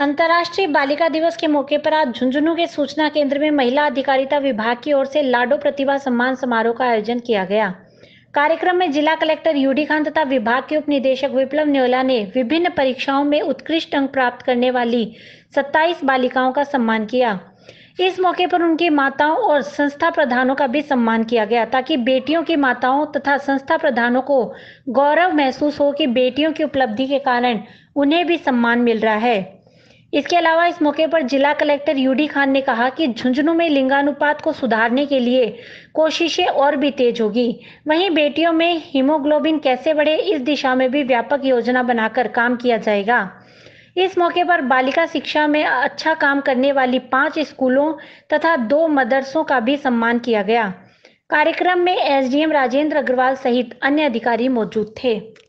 अंतर्राष्ट्रीय बालिका दिवस के मौके पर आज झुंझुनू के सूचना केंद्र में महिला अधिकारिता विभाग की ओर से लाडो प्रतिभा सम्मान समारोह का आयोजन किया गया कार्यक्रम में जिला कलेक्टर यूडी खान तथा विभाग के उप निदेशक विप्लव न्योला ने विभिन्न परीक्षाओं में उत्कृष्ट अंक प्राप्त करने वाली 27 बालिकाओं का सम्मान किया इस मौके पर उनकी माताओं और संस्था प्रधानों का भी सम्मान किया गया ताकि बेटियों की माताओं तथा संस्था प्रधानों को गौरव महसूस हो कि बेटियों की उपलब्धि के कारण उन्हें भी सम्मान मिल रहा है इसके अलावा इस मौके पर जिला कलेक्टर यूडी खान ने कहा कि झुंझुनू में लिंगानुपात को सुधारने के लिए कोशिशें और भी तेज होगी वहीं बेटियों में हीमोग्लोबिन कैसे बढ़े इस दिशा में भी व्यापक योजना बनाकर काम किया जाएगा इस मौके पर बालिका शिक्षा में अच्छा काम करने वाली पांच स्कूलों तथा दो मदरसों का भी सम्मान किया गया कार्यक्रम में एसडीएम राजेंद्र अग्रवाल सहित अन्य अधिकारी मौजूद थे